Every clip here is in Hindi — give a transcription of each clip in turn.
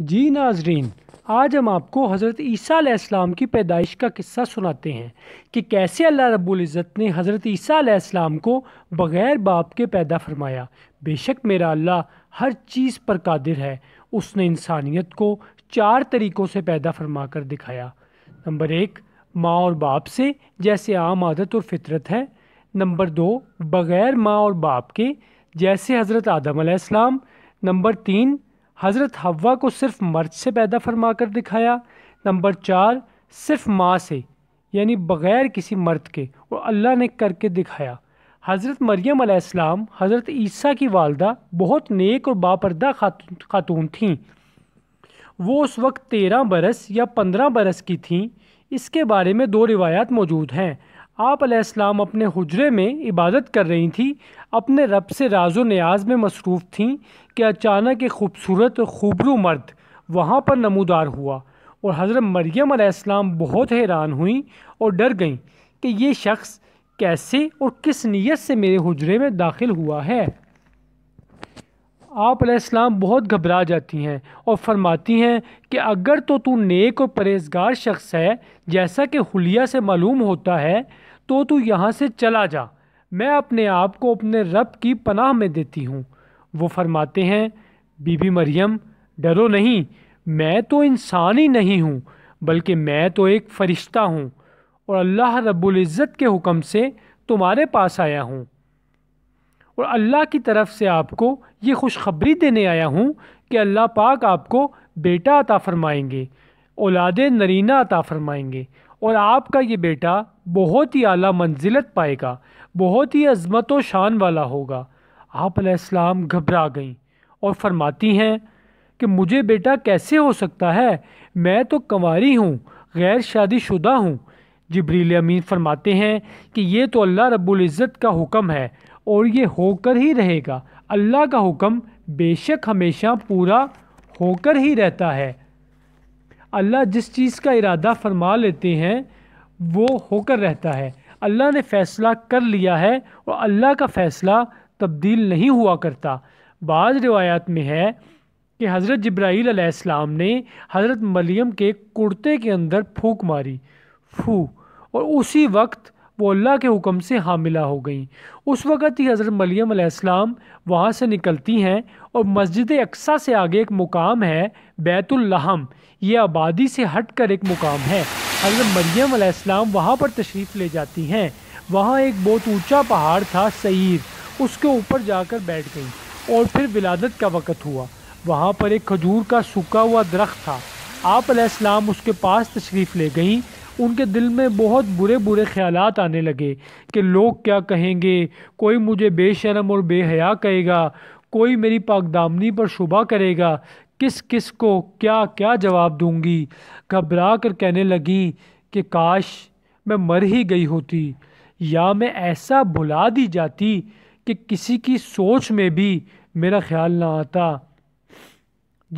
जी नाजरीन आज हम आपको हज़रत ईसीम की पैदाइश का किस्सा सुनाते हैं कि कैसे अल्लाह रबुल्ज़त ने हज़रत ईसीम को बग़ैर बाप के पैदा फरमाया बेशक मेरा अल्लाह हर चीज़ पर कादिर है उसने इंसानियत को चार तरीक़ों से पैदा फरमा कर दिखाया नंबर एक माँ और बाप से जैसे आम आदत और फितरत है नंबर दो बग़ैर माँ और बाप के जैसे हज़रत आदम नंबर तीन हज़रत हवा को सिर्फ मर्द से पैदा फरमा कर दिखाया नंबर चार सिर्फ माँ से यानी बग़ैर किसी मर्द के और अल्लाह ने करके दिखाया हज़रत मरियम अलैहिस्सलाम हज़रत ईसा की वालदा बहुत नेक और बापरदा खातून खातून थीं वो उस वक्त तेरह बरस या पंद्रह बरस की थीं इसके बारे में दो रिवायात मौजूद हैं आप आपाम अपने हुजरे में इबादत कर रही थी अपने रब से राजो न्याज में मसरूफ़ थी कि अचानक एक खूबसूरत खूबरू मर्द वहाँ पर नमूदार हुआ और हज़रत मरियम आलाम बहुत हैरान हुई और डर गईं कि ये शख्स कैसे और किस नीयत से मेरे हुजरे में दाखिल हुआ है आप आसमाम बहुत घबरा जाती हैं और फरमाती हैं कि अगर तो तू नेक और परहेजगार शख्स है जैसा कि हुलिया से मालूम होता है तो तू यहाँ से चला जा मैं अपने आप को अपने रब की पनाह में देती हूँ वो फरमाते हैं बीबी मरियम डरो नहीं मैं तो इंसान ही नहीं हूँ बल्कि मैं तो एक फ़रिश्ता हूँ और अल्लाह रब्बुल इज़्ज़त के हुक्म से तुम्हारे पास आया हूँ और अल्लाह की तरफ से आपको ये खुशखबरी देने आया हूँ कि अल्लाह पाक आपको बेटा अता फ़रमाएंगे औलाद नरीना अता फ़रमाएंगे और आपका ये बेटा बहुत ही आला मंजिलत पाएगा बहुत ही अजमत व शान वाला होगा आप अलैहिस्सलाम घबरा गई और फरमाती हैं कि मुझे बेटा कैसे हो सकता है मैं तो कंवारी हूँ गैर शादीशुदा हूँ जबरील अमीन फरमाते हैं कि ये तो अल्लाह रब्ज़त का हुक्म है और ये होकर ही रहेगा अल्लाह का हुक्म बेशक हमेशा पूरा होकर ही रहता है अल्लाह जिस चीज़ का इरादा फरमा लेते हैं वो होकर रहता है अल्लाह ने फ़ैसला कर लिया है और अल्लाह का फ़ैसला तब्दील नहीं हुआ करता बाज़ रवायात में है कि हज़रत जब्राईल आसमाम ने हज़रत मलियम के कुर्ते के अंदर फूक मारी फू और उसी वक्त वो अल्लाह के हुक्म से हामिला हो गई उस वक़्त ही हज़रत मलियम अलैहिस्सलाम वहाँ से निकलती हैं और मस्जिद अक्सा से आगे एक मुकाम है बैतुल्लहम ये आबादी से हट कर एक मुकाम है हज़रत मरियम अलैहिस्सलाम वहाँ पर तशरीफ़ ले जाती हैं वहाँ एक बहुत ऊँचा पहाड़ था सईर उसके ऊपर जाकर बैठ गई और फिर विलादत का वक़्त हुआ वहाँ पर एक खजूर का सूखा हुआ दरख्त था आप अलैहिस्सलाम उसके पास तशरीफ़ ले गईं उनके दिल में बहुत बुरे बुरे ख्याल आने लगे कि लोग क्या कहेंगे कोई मुझे बेशरम और बेहया कहेगा कोई मेरी पागदामनी पर शुबा करेगा किस किस को क्या क्या जवाब दूंगी घबरा कर कहने लगी कि काश मैं मर ही गई होती या मैं ऐसा भुला दी जाती कि किसी की सोच में भी मेरा ख्याल ना आता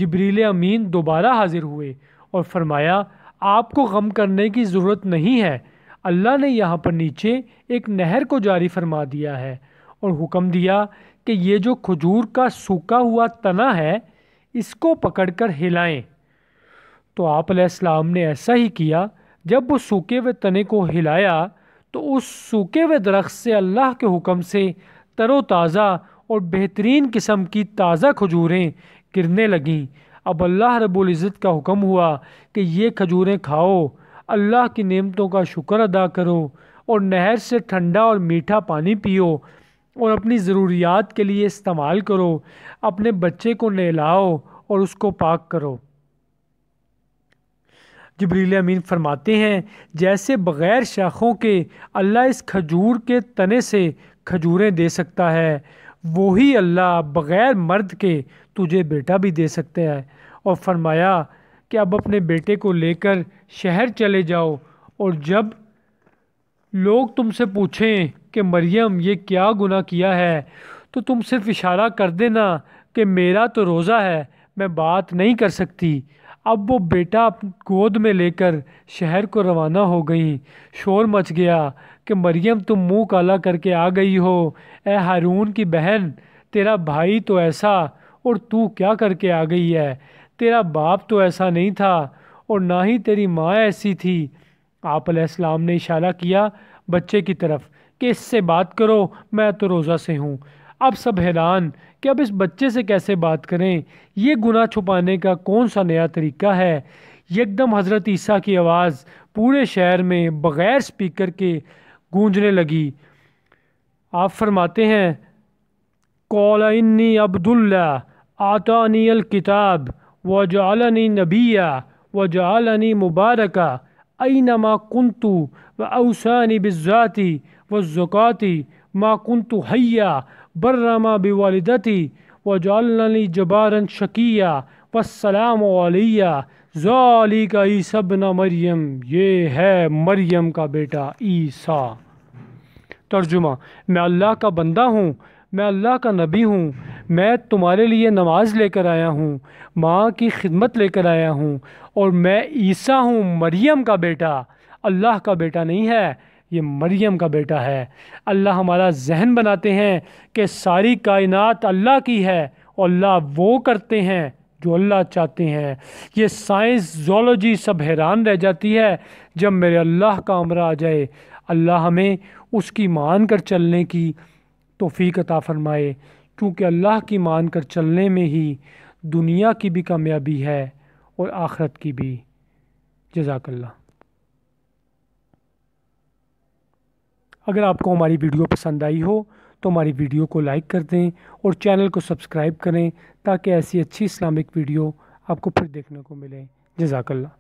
जबरील अमीन दोबारा हाज़िर हुए और फरमाया आपको गम करने की ज़रूरत नहीं है अल्लाह ने यहाँ पर नीचे एक नहर को जारी फरमा दिया है और हुक्म दिया कि ये जो खजूर का सूखा हुआ तना है इसको पकड़कर हिलाएं तो आप आपलाम ने ऐसा ही किया जब वो सूखे हुए तने को हिलाया तो उस सूखे हुए दरख्त से अल्लाह के हुक्म से तरोताज़ा और बेहतरीन किस्म की ताज़ा खजूरें गिरने लगीं અબ અલહર બોલીઝત કા હુકમ હુઆ કે યે ખજૂર ખાઓ અલ્લાહ કી نعمتો કા શુક્ર અદા કરો ઓર નહેર સે ઠંડા ઓર મીઠા પાની પીયો ઓર અપની જરૂરિયાત કે લિયે ઇસ્તેમાલ કરો અપને બચ્ચે કો નલાઓ ઓર ઉસકો પાક કરો જબ્રીલ અમીન ફરમાતે હૈ જૈસે બાગૈર શાખોં કે અલ્લાહ ઇસ ખજૂર કે તને સે ખજૂર દે સકતા હૈ वही अल्लाह बग़ैर मर्द के तुझे बेटा भी दे सकते हैं और फरमाया कि अब अपने बेटे को लेकर शहर चले जाओ और जब लोग तुमसे पूछें कि मरियम ये क्या गुनाह किया है तो तुम सिर्फ इशारा कर देना कि मेरा तो रोज़ा है मैं बात नहीं कर सकती अब वो बेटा गोद में लेकर शहर को रवाना हो गई शोर मच गया कि मरियम तुम मुंह काला करके आ गई हो ए हारून की बहन तेरा भाई तो ऐसा और तू क्या करके आ गई है तेरा बाप तो ऐसा नहीं था और ना ही तेरी माँ ऐसी थी आप ने इशारा किया बच्चे की तरफ कि इससे बात करो मैं तो रोज़ा से हूँ अब सब हैरान कि अब इस बच्चे से कैसे बात करें ये गुना छुपाने का कौन सा नया तरीका है एकदम हज़रत ईसा की आवाज़ पूरे शहर में बग़ैर स्पीकर के गूंजने लगी आप फरमाते हैं कौलानी अब्दुल्ला आतानी किताब व जालनी नबिया व जालनी मुबारका नमा कुंतु व अवसानी बिज़ाती व ज़ुकाती माँ कुंतु हैया बर्रमा बिवालदती व जालनी जबारन शकिया वसलाम वालिया जाली का ईसा बना मरियम ये है मरियम का बेटा ईसा तर्जुमा मैं अल्लाह का बंदा हूँ मैं अल्लाह का नबी हूँ मैं तुम्हारे लिए नमाज लेकर आया हूँ माँ की खिदमत लेकर आया हूँ और मैं ईसा हूँ मरियम का बेटा अल्लाह का बेटा नहीं है ये मरियम का बेटा है अल्लाह हमारा जहन बनाते हैं कि सारी कायनात अल्लाह की है और अल्लाह वो करते हैं जो अल्लाह चाहते हैं ये साइंस जोलॉजी सब हैरान रह जाती है जब मेरे अल्लाह का अमरा आ जाए अल्लाह हमें उसकी मान कर चलने की तोफ़ी कता फ़रमाए क्योंकि अल्लाह की मान कर चलने में ही दुनिया की भी कामयाबी है और आखरत की भी जजाकल्ला अगर आपको हमारी वीडियो पसंद आई हो तो हमारी वीडियो को लाइक कर दें और चैनल को सब्सक्राइब करें ताकि ऐसी अच्छी इस्लामिक वीडियो आपको फिर देखने को मिले जजाकल्ला